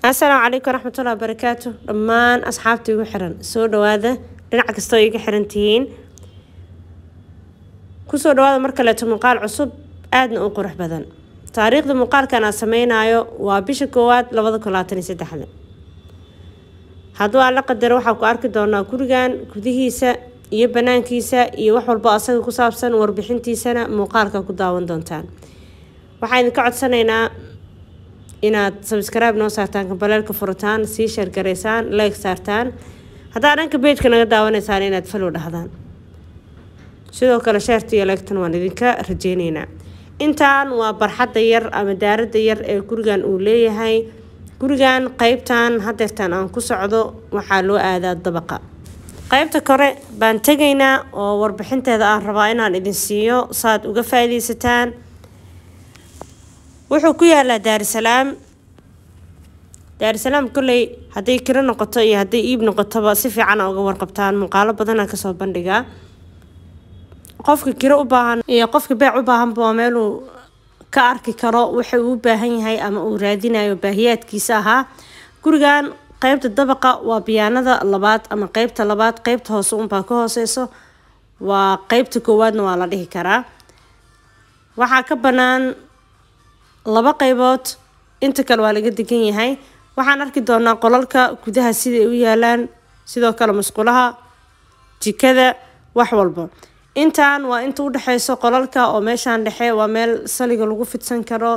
asalaamu calaykum waraxmatullahi wabarakaatu dhammaan asxaabta igu xiran soo dhawaada dhinac kastoo iga xiran tihiin kusoo dhawaada mar kaleeto muuqaal cusub aadna u qurux badan taariikhda muuqaalkan aan sameynaayo waa bisha koowaad labada kun labaatan iyo saddexda hadduu aan la qadaro waxaa ku arki doonaa gurigan gudihiisa iyo banaankiisa iyo wax walbo asaga ku saabsan warbixintiisana muuqaalka ku daawan doontaan waxaa idinka codsanaynaa inaad sabskraibe noo saartaan kambaleelka furataan sii sheergaraysaan leeg saartaan haddaa dhanka bejka naga daawanaysaan inaad falow dhahdaan sidoo kale sheerta iyo leegtan waan idinka rajeynaynaa intaan waa barxadda yar ama daaradda yar ee gurigan uu leeyahay gurigan qaybtan hadeertaan aan ku socdo waxaa loo aadaa dabaqa qaybta kore baan tegaynaa oo warbixinteeda aan rabaa inaan idin siiyo saad uga faaidaysataan wuxuu ku yaalaa daarisalaam daarusalaam kolley hadday kiro noqoto iyo hadday iib noqotoba si fiican uga warqabtaan muuqaalo badana kasoo bandhigaa qofka kiro u baahan iyo qofka beec u baahanba waa meeluu ka arki karo waxa uu u baahan yahay ama uu raadinayo baahiyaadkiisa ahaa gurigan qeybta dabaqa waa biyaanada labaad ama qeybta labaad qeybta hoose unbaa ka hooseyso waa qeybta koowaadna waa la dhihi karaa waxaa ka banaan laba qaybood inta kale waa laga degan yahay waxaan arki doonaa qolalka gudaha siday u yaalaan sidoo kale musqulaha jikada wax walbo intaan waa inta u dhexeyso qolalka oo meeshaan dhexe waa meel saliga lagu fidsan karo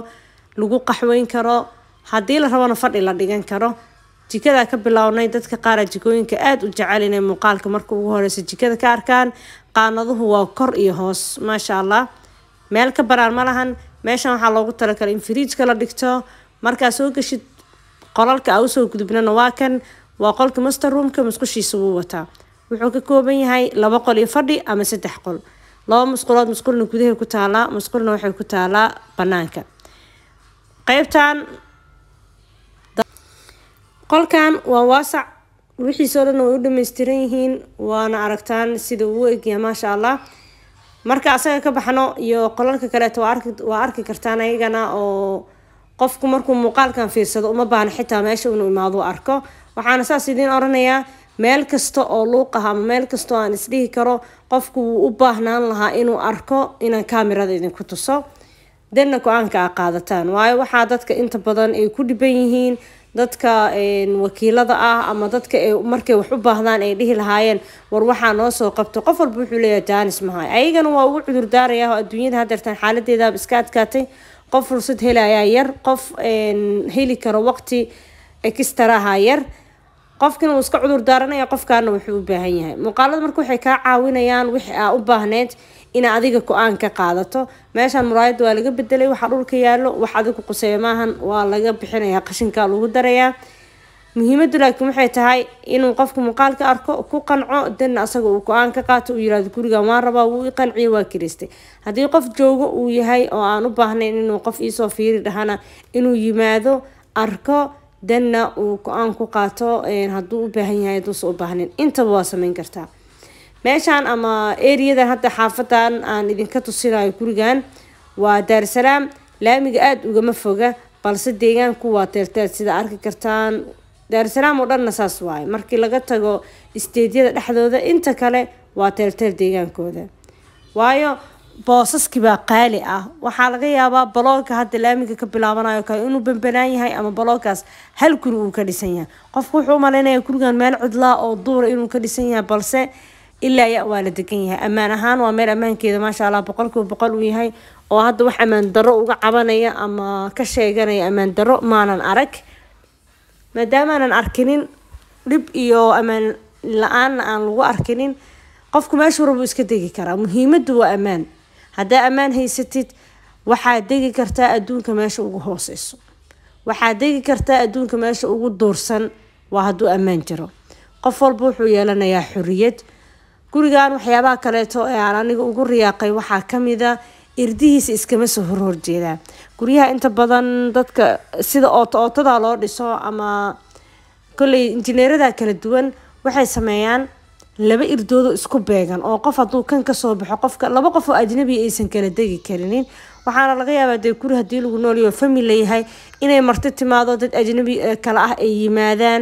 lagu qaxweyn karo haddii la rabona fadhi la dhigan karo jikadaa ka bilownay dadka qaara jikooyinka aada u jecel inay muuqaalka marka ugu horeysa jikada ka arkaan qaanaduhu waa kor iyo hoos maasha allah meel ka banaan ma lahan meeshan waxaa loogu talagalay in firiijka la dhigto markaa soo geshid qolalka aa usoo gudubnana waa kan waa qolka master roomka musqushiisa wuu wataa wuxuu ka kooban yahay laba qol iyo fadhi ama saddex qol laba musqulood musqulna gudahay ku taalaa musqulna waxay ku taalaa banaanka qeybtan qolkan waa waasac wixiisoo dhanna way u dhameystiran yihiin waana aragtaan sida uu egyaha maasha allah marka asaga ka baxno iyo qolalka kaleeto waa arki kartaan ayagana oo qofku markuu muuqaalkan fiirsado uma baahno xitaa meesha inuu imaado arko waxaana saas idiin oranayaa meel kasta oo luuq ah ama meel kasta oo aan isdhihi karo qofku wuu u baahnaan lahaa inuu arko inaan kaamirada idinku tuso danna go-aanka a qaadataan waayo waxaa dadka inta badan ay ku dhiban yihiin dadka wakiilada ah ama dadka markay wax u baahdaan ay dhihi lahaayeen war waxaa noo soo qabto qof walba wuxuu leeyahay jaanis mahay ayagana waa ugu cudurdaaraya oo adduunyada hadeertaan xaaladeedaaba iska adkaatay qof fursad helayaa yar qof heli karo waqti ekistaraha yar qofkina uu iska cudur daaranaya qofkaana wuxuu u baahan yahay muuqaalada marka waxay kaa caawinayaan wixii aa u baahneyd ina adiga go-aan ka qaadato meeshaan muraayada waa laga bedelay waxaa dhulka yaalo wax adigu quseeya maahan waa laga bixinayaa qashinkaa lagu darayaa muhiimadu laakiin waxay tahay inuu qofku muuqaalka arko ku qanco danna asaga uu go-aan ka qaato uu yirahdo gurigan waan rabaa wuu i qanciye waa kiristay haddii qof joogo uu yahay oo aan u baahnayn inuu qof iisoo fiiri dhahana inuu yimaado arko danna uu go-aan ku qaato hadduu u baahan yahay haduusa u baahnin intaba waa sameyn kartaa meeshaan ama eriyadan hadda xaafadan aan idinka tusinayo gurigan waa daarsalaam laamiga aada ugama foga balse deegaanku waa teerteer sida arki kartaan daarsalaam oo dhanna saas waaye markii laga tago isteedyada dhexdooda inta kale waa teerteer deegaankooda waayo boosaskii qaali ah waxaa laga yaabaa balooga hadda laamiga ka bilaabanayo kale inuu bambanaan yahay ama baloogaas hal guri uu ka dhisan yahay qofku wuxuu umaleynayaa gurigan meel cudlaa oo duura inuu ka dhisan yahay balse ilaa ya waa la degan yahay ammaan ahaan waa meel ammaankeeda maasha allah boqolkiiba boqol uu yahay oo hadda wax ammaan darro uga cabanaya ama ka sheeganaya ammaan darro maanan arag maadaamaanan arkinin dhib iyo ammaan la-aanna aan lagu arkinin qofku meeshuu rabuu iska degi karaa muhiimadu waa ammaan haddaa ammaan haysatid waxaad degi kartaa adduunka meesha ugu hooseyso waxaad degi kartaa adduunka meesha ugu duursan waa hadduu ammaan jiro qof walba wuxuu yeelanayaa xoriyad gurigan waxyaabaha kaleeto ee aan aniga ugu riyaaqay waxaa ka kamida ah irdihiisa iskama soo horhorjeedaa guryaha inta badan dadka sida ooto ootadaa loo dhiso ama kolley injineerada kala duwan waxay sameeyaan laba irdoodoo isku beegan oo qof hadduu kan kasoo baxo qofka laba qof oo ajnabiya aysan kala degi karinin waxaana laga yaabaa dee guri haddii lagu noolyaho famila leyahay inay marti timaado dad ajnabi eh, kale ah ay yimaadaan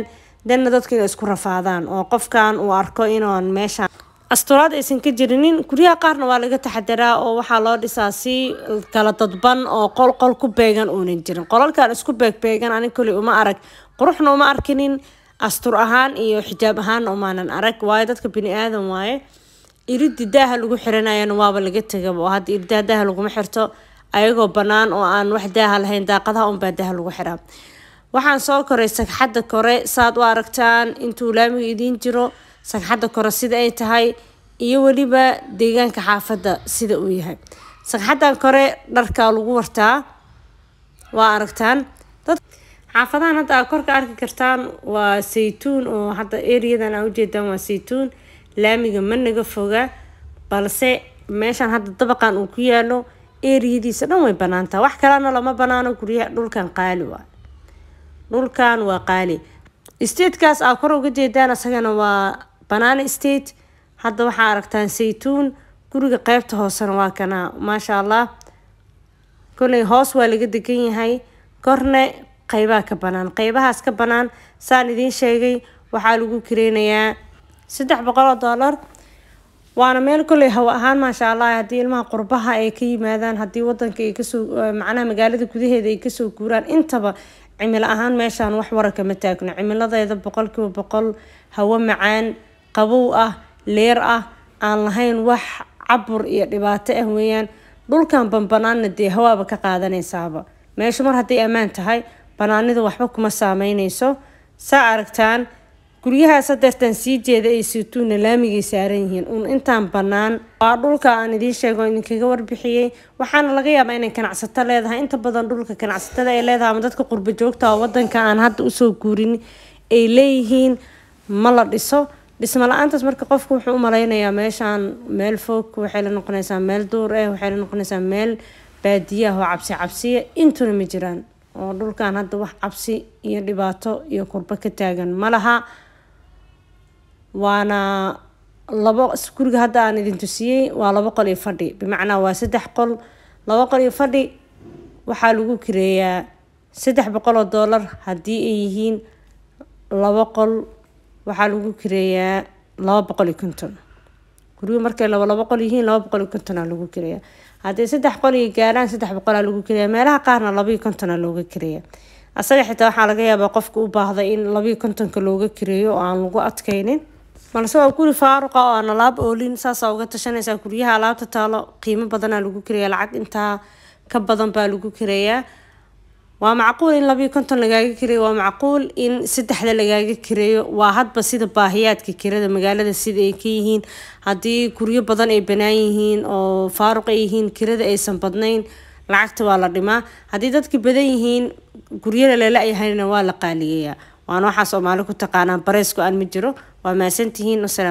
danna dadka inay isku rafaadaan oo qofkan uu arko inoon meeshaan asturaad aysan ka jirinin guryaha qaarna waa laga taxadaraa oo waxaa loo dhisaa si kala dadban oo qolqol ku beegan uunan jirin qolalkan isku beegbeegan anig koley uma arag quruxna uma arkinin astur ahaan iyo xijaab ahaana umaanan arag waayo dadka bini aadan waaye iridi daaha lagu xiranayana waaba laga tegaba oo hadda iridaha daaha laguma xirto ayagoo banaan oo aan wax daaha lahayn daaqadaha unbaa daaha lagu xiraa waxaan soo koray sagxadda kore saad u aragtaan intuu laamiga idiin jiro sagxadda kore sida ay tahay iyo weliba deegaanka xaafadda sida uu yahay sagxaddan kore dharkaa lagu wartaa waa aragtaan xaafadahan hadda aad korka arki kartaan waa saytuun oo hadda areadan aa ujeedaan waa saytuun laamiga ma naga foga balse meeshan hadda dabaqan uu ku yaalo eriyadiisa dhan way banaantaa wax kalena lama banaano guryaha dhulkan qaali waa dhulkan waa qaali statekaas aa kor uga jeedaan isagana waa banaana state hadda waxaa aragtaan saytuun guriga qeybta hoosena waa kana maasha allah koley hoos waa laga degan yahay korne qeybaha ka banaan qeybahaas ka banaan saan idiin sheegay waxaa lagu kareynayaa saddex boqoloo oo dollar waana meel kolley hawo ahaan maasha allah haddii ilmaha qurbaha ay ka yimaadaan haddii wadanka ay kasoo eh, macnaha magaalada gudaheeda ay kasoo guuraan intaba cimilo ahaan meeshaan wax waranka taagno cimiladeeda boqolkiiba boqol hawo macaan qabow ah leer ah aan lahayn wax cabur iyo dhibaato ah weeyaan dhulkan bambanaanna dee hawaaba ka qaadanaysaaba meeshu mar hadday ammaan tahay bannaanida waxba kuma saameyneyso saa aragtaan guryahaas hadeertan sii jeeda ay situuna laamigay saaran yihiin uun intaan banaan waa dhulka aan idiin sheego idinkaga warbixiyey waxaana laga yaabaa inay ganacsato leedahay inta badan dhulka ganacsatada ay leedahay ama dadka qurbo joogta ah oo wadanka aan hadda usoo guurin ay leeyihiin ma la dhiso la aantaas marka qofku wuxuu u maleynayaa meeshaan meel fog waxay la noqonaysaa meel duur eh waxay la noqonaysaa meel baadiyaah oo cabsi cabsiya intuna ma jiraan oo dhulkan hadda wax cabsi iyo dhibaato iyo kurbo ka taagan ma laha waana labo guriga hadda aan idin tusiyey waa labo qol iyo fadhi bimacnaa waa saddex qol labo qol iyo fadhi waxaa lagu kireeyaa saddex boqol oo dollar haddii ay yihiin labo qol waxaa lagu kireeyaa labo boqol iyo konton guryo markay labolabo qol yihiin laba boqol iyo kontona lagu kiraya haddii saddex qol iyo gaaraan saddex boqolaa lagu kiraya meelaha qaarna labaiyo kontona looga kiraya asaga xitaa waxaa laga yaabaa qofka u baahda in labaiyo kontonka looga kireeyo oo aan lagu adkaynin balse waa guri faaruqa ah oo aan alaab oolin saasaa uga tashanaysaa guryaha alaabta taalo qiimo badanaa lagu kiraya lacag intaa ka badan baa lagu kirayaa waa macquul in labiyo konton lagaaga kireeyo waa macquul in saddexda lagaaga kireeyo waa hadba sida baahiyaadka kirada magaalada sida ay ka yihiin haddii guryo badan ay banaan yihiin oo faaruq ay yihiin kirada aysan badnayn lacagta waa la dhimaa haddii dadka badan yihiin guryada lala yahayna waa la qaaliyeeyaa waana waxaa soomaali ku taqaanaa bareysku aan ma jiro waa mahadsantihiin